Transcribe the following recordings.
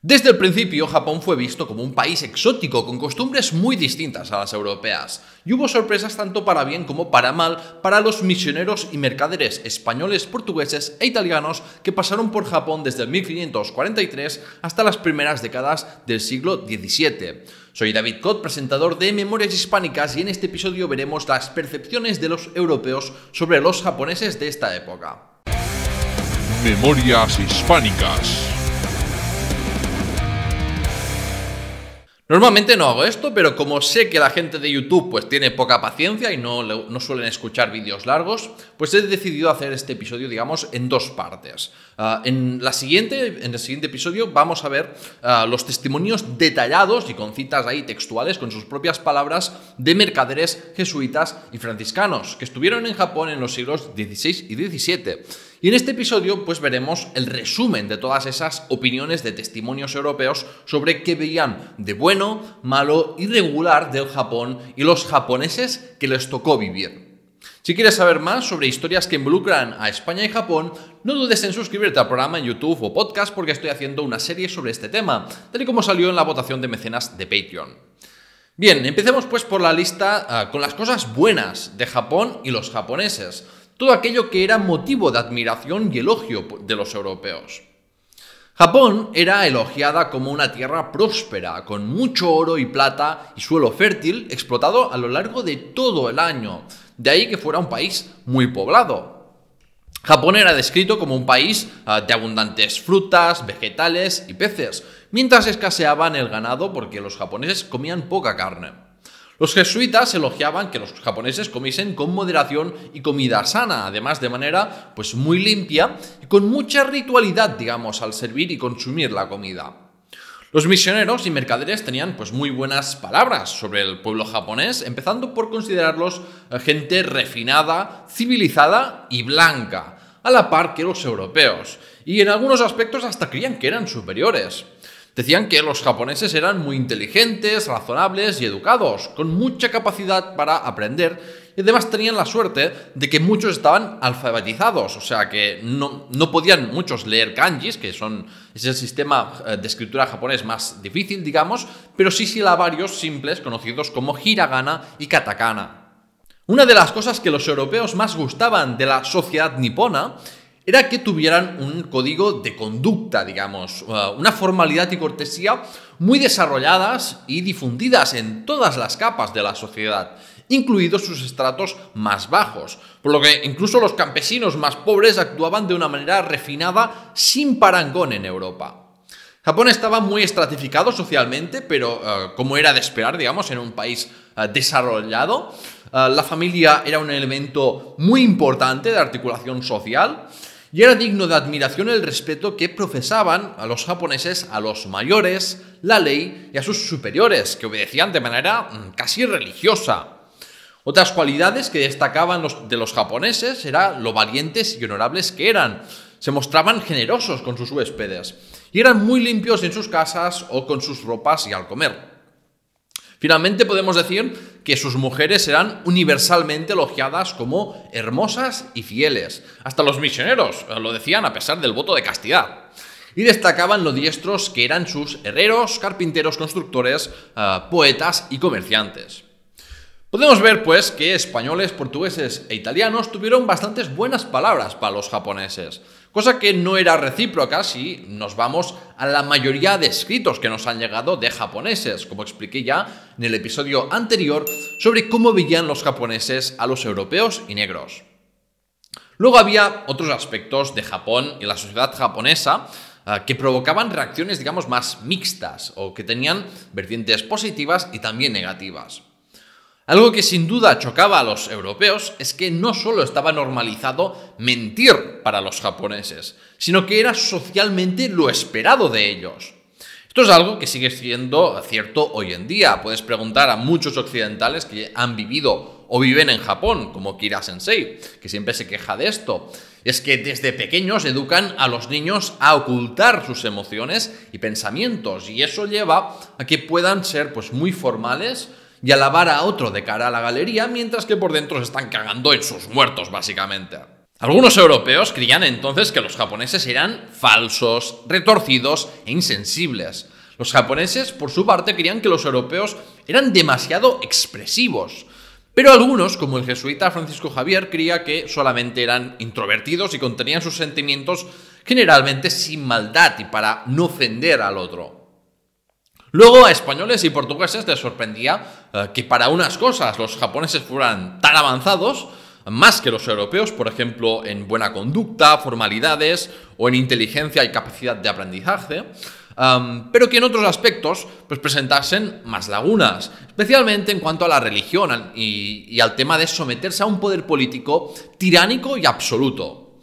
Desde el principio, Japón fue visto como un país exótico, con costumbres muy distintas a las europeas, y hubo sorpresas tanto para bien como para mal para los misioneros y mercaderes españoles, portugueses e italianos que pasaron por Japón desde el 1543 hasta las primeras décadas del siglo XVII. Soy David Cot, presentador de Memorias Hispánicas, y en este episodio veremos las percepciones de los europeos sobre los japoneses de esta época. Memorias Hispánicas Normalmente no hago esto, pero como sé que la gente de YouTube pues tiene poca paciencia y no, no suelen escuchar vídeos largos, pues he decidido hacer este episodio, digamos, en dos partes. Ah, en, la siguiente, en el siguiente episodio vamos a ver ah, los testimonios detallados y con citas ahí textuales, con sus propias palabras, de mercaderes jesuitas y franciscanos que estuvieron en Japón en los siglos XVI y XVII. Y en este episodio pues veremos el resumen de todas esas opiniones de testimonios europeos sobre qué veían de bueno malo y regular del Japón y los japoneses que les tocó vivir. Si quieres saber más sobre historias que involucran a España y Japón, no dudes en suscribirte al programa en YouTube o podcast porque estoy haciendo una serie sobre este tema, tal y como salió en la votación de mecenas de Patreon. Bien, empecemos pues por la lista ah, con las cosas buenas de Japón y los japoneses, todo aquello que era motivo de admiración y elogio de los europeos. Japón era elogiada como una tierra próspera, con mucho oro y plata y suelo fértil explotado a lo largo de todo el año, de ahí que fuera un país muy poblado. Japón era descrito como un país ah, de abundantes frutas, vegetales y peces, mientras escaseaban el ganado porque los japoneses comían poca carne. Los jesuitas elogiaban que los japoneses comiesen con moderación y comida sana, además de manera pues muy limpia y con mucha ritualidad, digamos, al servir y consumir la comida. Los misioneros y mercaderes tenían pues muy buenas palabras sobre el pueblo japonés, empezando por considerarlos eh, gente refinada, civilizada y blanca, a la par que los europeos, y en algunos aspectos hasta creían que eran superiores. Decían que los japoneses eran muy inteligentes, razonables y educados, con mucha capacidad para aprender y además tenían la suerte de que muchos estaban alfabetizados, o sea que no, podían muchos leer kanjis, que son, es el sistema eh, de escritura japonés más difícil, digamos, pero sí silabarios simples conocidos como hiragana y katakana. Una de las cosas que los europeos más gustaban de la sociedad nipona era que tuvieran un código de conducta, digamos, eh, una formalidad y cortesía muy desarrolladas y difundidas en todas las capas de la sociedad, incluidos sus estratos más bajos, por lo que incluso los campesinos más pobres actuaban de una manera refinada sin parangón en Europa. Japón estaba muy estratificado socialmente, pero eh, como era de esperar, digamos, en un país eh, desarrollado, la familia era un elemento muy importante de articulación social y era digno de admiración el respeto que profesaban a los japoneses, a los mayores, la ley y a sus superiores, que obedecían de manera mm, casi religiosa. Otras cualidades que destacaban los, de los japoneses era lo valientes y honorables que eran. Se mostraban generosos con sus huéspedes y eran muy limpios en sus casas o con sus ropas y al comer. Finalmente podemos decir que sus mujeres eran universalmente elogiadas como hermosas y fieles. Hasta los misioneros eh, lo decían a pesar del voto de castidad. Y destacaban los diestros que eran sus herreros, carpinteros, constructores, eh, poetas y comerciantes. Podemos ver pues que españoles, portugueses e italianos tuvieron bastantes buenas palabras para los japoneses, cosa que no era recíproca si nos vamos a la mayoría de escritos que nos han llegado de japoneses, como expliqué ya en el episodio anterior sobre cómo veían los japoneses a los europeos y negros. Luego había otros aspectos de Japón y la sociedad japonesa ah, que provocaban reacciones digamos más mixtas o que tenían vertientes positivas y también negativas. Algo que sin duda chocaba a los europeos es que no solo estaba normalizado mentir para los japoneses, sino que era socialmente lo esperado de ellos. Esto es algo que sigue siendo cierto hoy en día. Puedes preguntar a muchos occidentales que han vivido o viven en Japón, como Kira Sensei, que siempre se queja de esto. Es que desde pequeños educan a los niños a ocultar sus emociones y pensamientos, y eso lleva a que puedan ser pues, muy formales y alabar a otro de cara a la galería, mientras que por dentro se están cagando en sus muertos, básicamente. Algunos europeos creían entonces que los japoneses eran falsos, retorcidos e insensibles. Los japoneses, por su parte, creían que los europeos eran demasiado expresivos. Pero algunos, como el jesuita Francisco Javier, creía que solamente eran introvertidos y contenían sus sentimientos generalmente sin maldad y para no ofender al otro. Luego a españoles y portugueses les sorprendía eh, que para unas cosas los japoneses fueran tan avanzados, más que los europeos, por ejemplo, en buena conducta, formalidades o en inteligencia y capacidad de aprendizaje, pero que en otros aspectos pues, presentasen más lagunas, especialmente en cuanto a la religión y, y al tema de someterse a un poder político tiránico y absoluto.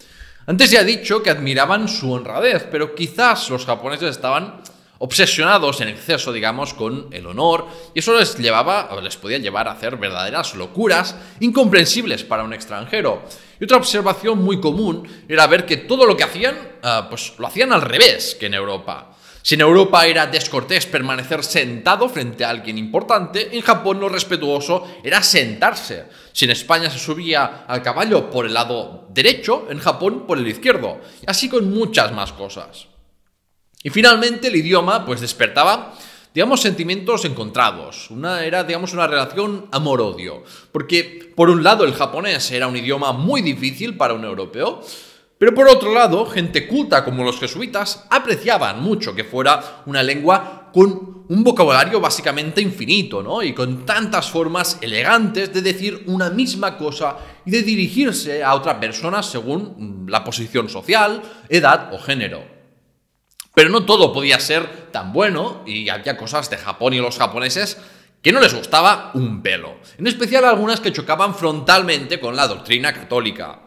Antes ya he dicho que admiraban su honradez, pero quizás los japoneses estaban obsesionados en exceso, digamos, con el honor, y eso les llevaba, les podía llevar a hacer verdaderas locuras incomprensibles para un extranjero. Y otra observación muy común era ver que todo lo que hacían, ah, pues lo hacían al revés que en Europa. Si en Europa era descortés permanecer sentado frente a alguien importante, en Japón lo respetuoso era sentarse. Si en España se subía al caballo por el lado derecho, en Japón por el izquierdo. así con muchas más cosas. Y finalmente el idioma pues despertaba digamos, sentimientos encontrados. Una era, digamos, una relación amor-odio. Porque, por un lado, el japonés era un idioma muy difícil para un europeo, pero por otro lado, gente culta como los jesuitas apreciaban mucho que fuera una lengua con un vocabulario básicamente infinito, ¿no? Y con tantas formas elegantes de decir una misma cosa y de dirigirse a otra persona según la posición social, edad o género. Pero no todo podía ser tan bueno y había cosas de Japón y los japoneses que no les gustaba un pelo. En especial algunas que chocaban frontalmente con la doctrina católica.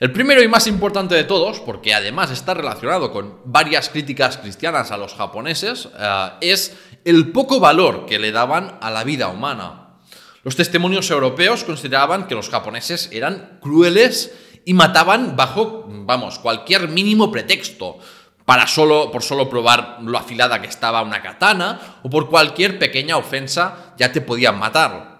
El primero y más importante de todos, porque además está relacionado con varias críticas cristianas a los japoneses, eh, es el poco valor que le daban a la vida humana. Los testimonios europeos consideraban que los japoneses eran crueles y mataban bajo, vamos, cualquier mínimo pretexto para solo, por solo probar lo afilada que estaba una katana, o por cualquier pequeña ofensa ya te podían matar.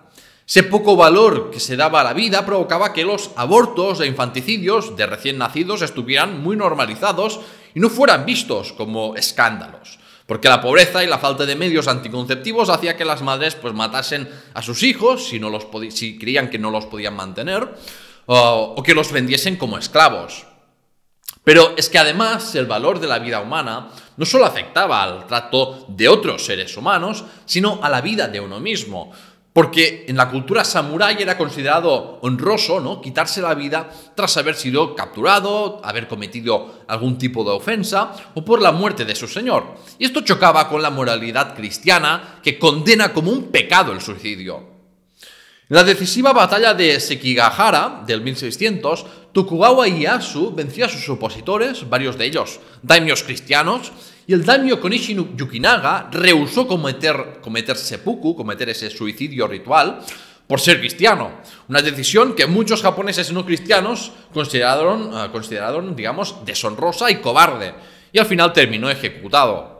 Ese poco valor que se daba a la vida provocaba que los abortos e infanticidios de recién nacidos estuvieran muy normalizados y no fueran vistos como escándalos. Porque la pobreza y la falta de medios anticonceptivos hacía que las madres pues matasen a sus hijos si, no los creían que no los podían mantener, o, o que los vendiesen como esclavos. Pero es que además el valor de la vida humana no solo afectaba al trato de otros seres humanos, sino a la vida de uno mismo. Porque en la cultura samurái era considerado honroso, ¿no? Quitarse la vida tras haber sido capturado, haber cometido algún tipo de ofensa o por la muerte de su señor. Y esto chocaba con la moralidad cristiana que condena como un pecado el suicidio. En la decisiva batalla de Sekigahara del 1600, Tokugawa Ieyasu venció a sus opositores, varios de ellos daimios cristianos, y el daimio Konishi Yukinaga rehusó cometer, cometer seppuku, cometer ese suicidio ritual, por ser cristiano. Una decisión que muchos japoneses no cristianos consideraron, eh, consideraron digamos, deshonrosa y cobarde, y al final terminó ejecutado.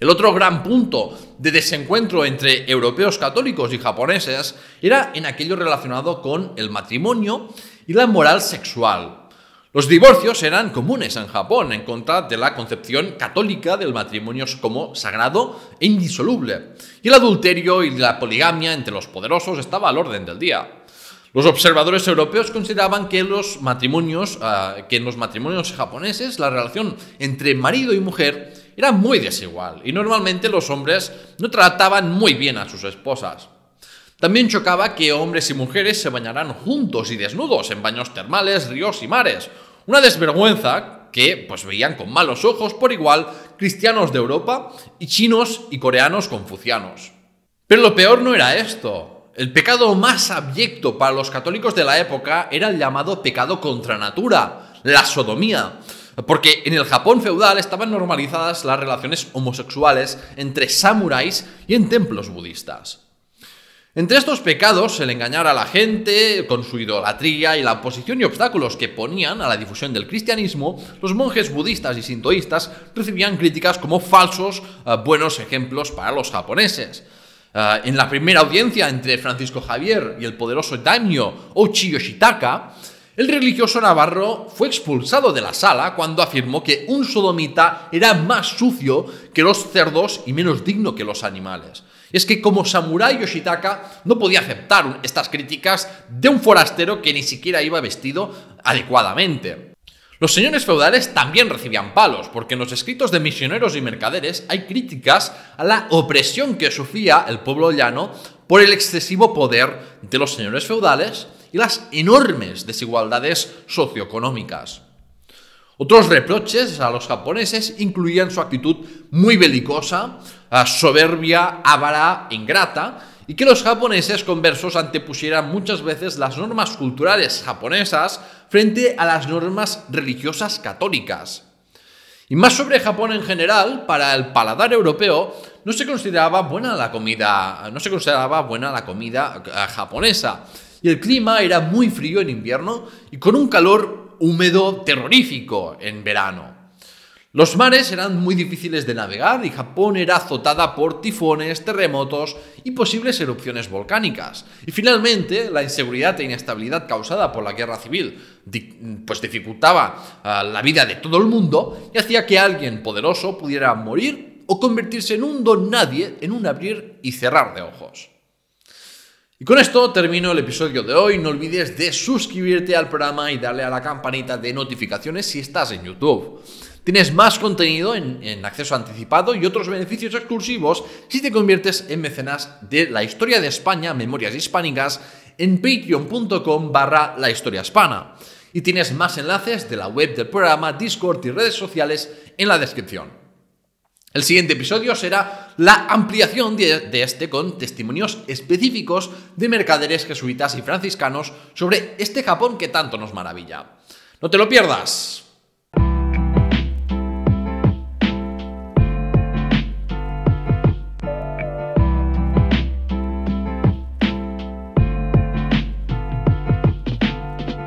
El otro gran punto de desencuentro entre europeos católicos y japoneses era en aquello relacionado con el matrimonio y la moral sexual. Los divorcios eran comunes en Japón, en contra de la concepción católica del matrimonio como sagrado e indisoluble. Y el adulterio y la poligamia entre los poderosos estaba al orden del día. Los observadores europeos consideraban que, los matrimonios, ah, en los matrimonios japoneses la relación entre marido y mujer era muy desigual y normalmente los hombres no trataban muy bien a sus esposas. También chocaba que hombres y mujeres se bañaran juntos y desnudos en baños termales, ríos y mares. Una desvergüenza que pues veían con malos ojos por igual cristianos de Europa y chinos y coreanos confucianos. Pero lo peor no era esto. El pecado más abyecto para los católicos de la época era el llamado pecado contra natura, la sodomía. Porque en el Japón feudal estaban normalizadas las relaciones homosexuales entre samuráis y en templos budistas. Entre estos pecados, el engañar a la gente con su idolatría y la oposición y obstáculos que ponían a la difusión del cristianismo, los monjes budistas y sintoístas recibían críticas como falsos eh, buenos ejemplos para los japoneses. Eh, en la primera audiencia entre Francisco Javier y el poderoso daimyo Ochi Yoshitaka, el religioso navarro fue expulsado de la sala cuando afirmó que un sodomita era más sucio que los cerdos y menos digno que los animales. es que como samurai Yoshitaka no podía aceptar estas críticas de un forastero que ni siquiera iba vestido adecuadamente. Los señores feudales también recibían palos, porque en los escritos de misioneros y mercaderes hay críticas a la opresión que sufría el pueblo llano por el excesivo poder de los señores feudales y las enormes desigualdades socioeconómicas. Otros reproches a los japoneses incluían su actitud muy belicosa, soberbia, avara, ingrata, y que los japoneses conversos antepusieran muchas veces las normas culturales japonesas frente a las normas religiosas católicas. Y más sobre Japón en general, para el paladar europeo no se consideraba buena la comida, no se consideraba buena la comida eh, japonesa y el clima era muy frío en invierno y con un calor húmedo terrorífico en verano. Los mares eran muy difíciles de navegar y Japón era azotada por tifones, terremotos y posibles erupciones volcánicas. Y finalmente, la inseguridad e inestabilidad causada por la guerra civil pues dificultaba ah, la vida de todo el mundo y hacía que alguien poderoso pudiera morir o convertirse en un don nadie en un abrir y cerrar de ojos. Y con esto termino el episodio de hoy. No olvides de suscribirte al programa y darle a la campanita de notificaciones si estás en YouTube. Tienes más contenido en, acceso anticipado y otros beneficios exclusivos si te conviertes en mecenas de la historia de España, Memorias Hispánicas, en patreon.com barra la historia hispana. Y tienes más enlaces de la web del programa, Discord y redes sociales en la descripción. El siguiente episodio será la ampliación de, este con testimonios específicos de mercaderes jesuitas y franciscanos sobre este Japón que tanto nos maravilla. No te lo pierdas.